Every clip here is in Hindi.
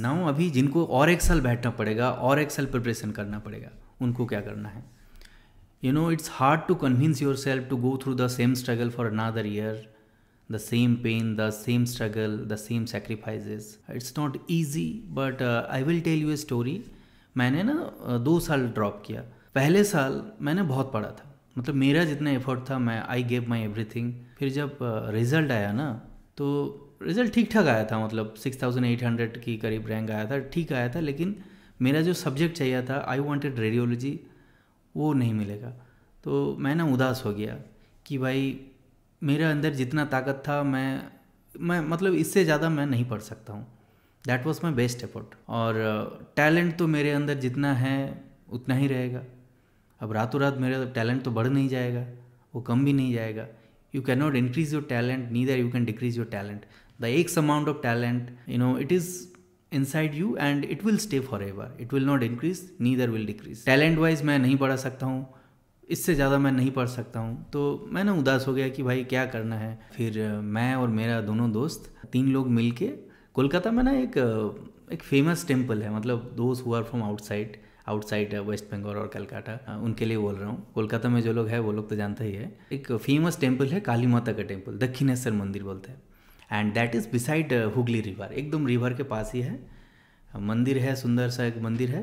नाउ अभी जिनको और एक साल बैठना पड़ेगा और एक साल प्रिपरेशन करना पड़ेगा उनको क्या करना है you know it's hard to convince yourself to go through the same struggle for another year the same pain the same struggle the same sacrifices it's not easy but I will tell you a story मैंने ना uh, दो साल ड्रॉप किया पहले साल मैंने बहुत पढ़ा था मतलब मेरा जितना एफर्ट था मैं I gave my everything फिर जब रिज़ल्ट uh, आया ना तो रिज़ल्ट ठीक ठाक आया था मतलब सिक्स थाउजेंड एट हंड्रेड की करीब रैंक आया था ठीक आया था लेकिन मेरा जो सब्जेक्ट चाहिए था आई वांटेड रेडियोलॉजी वो नहीं मिलेगा तो मैं ना उदास हो गया कि भाई मेरे अंदर जितना ताकत था मैं मैं मतलब इससे ज़्यादा मैं नहीं पढ़ सकता हूँ that was my best effort और टैलेंट uh, तो मेरे अंदर जितना है उतना ही रहेगा अब रातों रात मेरा टैलेंट तो बढ़ नहीं जाएगा वो कम भी नहीं जाएगा you can not increase your talent neither you can decrease your talent the x amount of talent you know it is inside you and it will stay forever it will not increase neither will decrease talent wise मैं नहीं पढ़ा सकता हूँ इससे ज़्यादा मैं नहीं पढ़ सकता हूँ तो मैं ना उदास हो गया कि भाई क्या करना है फिर मैं और मेरा दोनों दोस्त तीन लोग मिल के कोलकाता में ना एक एक फेमस टेम्पल है मतलब दोस्त हुआ from outside outside West Bengal और कलकाता uh, उनके लिए बोल रहा हूँ कोलकाता में जो लोग है वो लोग तो जानते ही है एक फेमस टेम्पल है काली माता का टेम्पल दक्षिणेश्वर मंदिर बोलते हैं and that is beside Hooghly river एकदम रिवर के पास ही है uh, मंदिर है सुंदर सा एक मंदिर है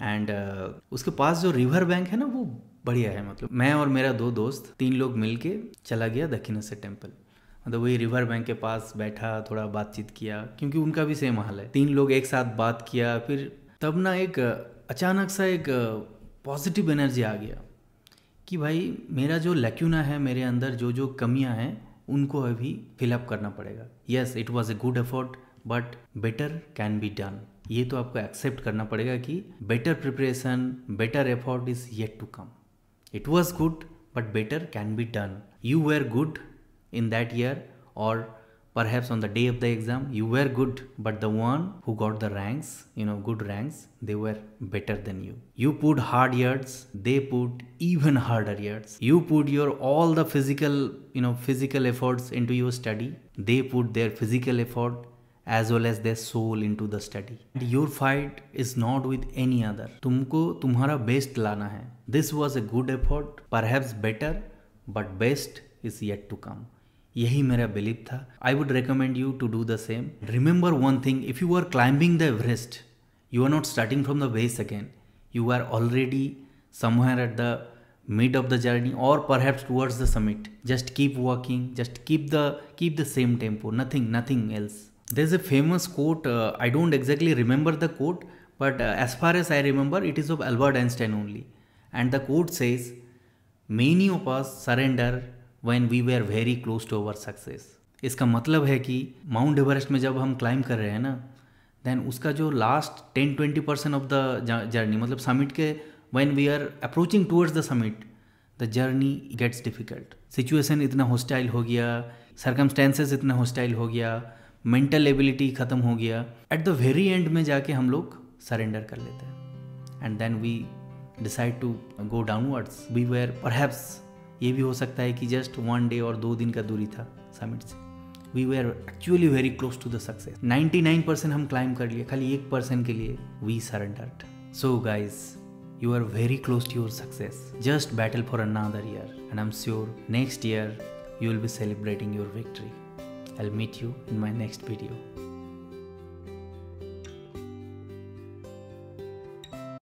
एंड uh, उसके पास जो रिवर बैंक है ना वो बढ़िया है मतलब मैं और मेरा दो दोस्त तीन लोग मिल के चला गया दक्षिणेश्वर टेम्पल मतलब वही रिवर बैंक के पास बैठा थोड़ा बातचीत किया क्योंकि उनका भी सेम हाल है तीन लोग एक साथ बात किया फिर तब ना एक uh, अचानक सा एक पॉजिटिव uh, एनर्जी आ गया कि भाई मेरा जो लक्यूना है मेरे अंदर जो जो कमियां हैं उनको अभी फिलअप करना पड़ेगा yes it was a good effort but better can be done ये तो आपको एक्सेप्ट करना पड़ेगा कि better preparation better effort is yet to come it was good but better can be done you were good in that year और perhaps on the day of the exam you were good but the one who got the ranks you know good ranks they were better than you you put hard yards they put even harder yards you put your all the physical you know physical efforts into your study they put their physical effort as well as their soul into the study. Your fight is not with any other. तुमको तुम्हारा बेस्ट लाना है this was a good effort perhaps better but best is yet to यही मेरा बिलीव था I would recommend you to do the same remember one thing if you are climbing the Everest you are not starting from the base again you are already somewhere at the mid of the journey or perhaps towards the summit just keep walking just keep the keep the same tempo nothing nothing else there's a famous quote uh, i don't exactly remember the quote but uh, as far as i remember it is of albert einstein only and the quote says many of us surrender when we were very close to our success इसका मतलब है कि माउंट एवरेस्ट में जब हम क्लाइंब कर रहे हैं ना देन उसका जो last ten twenty percent of the journey मतलब समिट के when we are approaching towards the summit the journey gets difficult situation इतना हॉस्टाइल हो गया सर्कमस्टेंसेज इतना हॉस्टाइल हो गया मेंटल एबिलिटी ख़त्म हो गया एट द वेरी एंड में जाके हम लोग सरेंडर कर लेते हैं and then we decide to go downwards we were perhaps ये भी हो सकता है कि जस्ट वन डे और दो दिन का दूरी था समिट से we we are actually very close to the success 99 percent हम क्लाइम कर लिए खाली एक परसेंट के लिए we surrendered so guys you are very close to your success just battle for another year and I am sure next year you will be celebrating your victory I meet you in my next video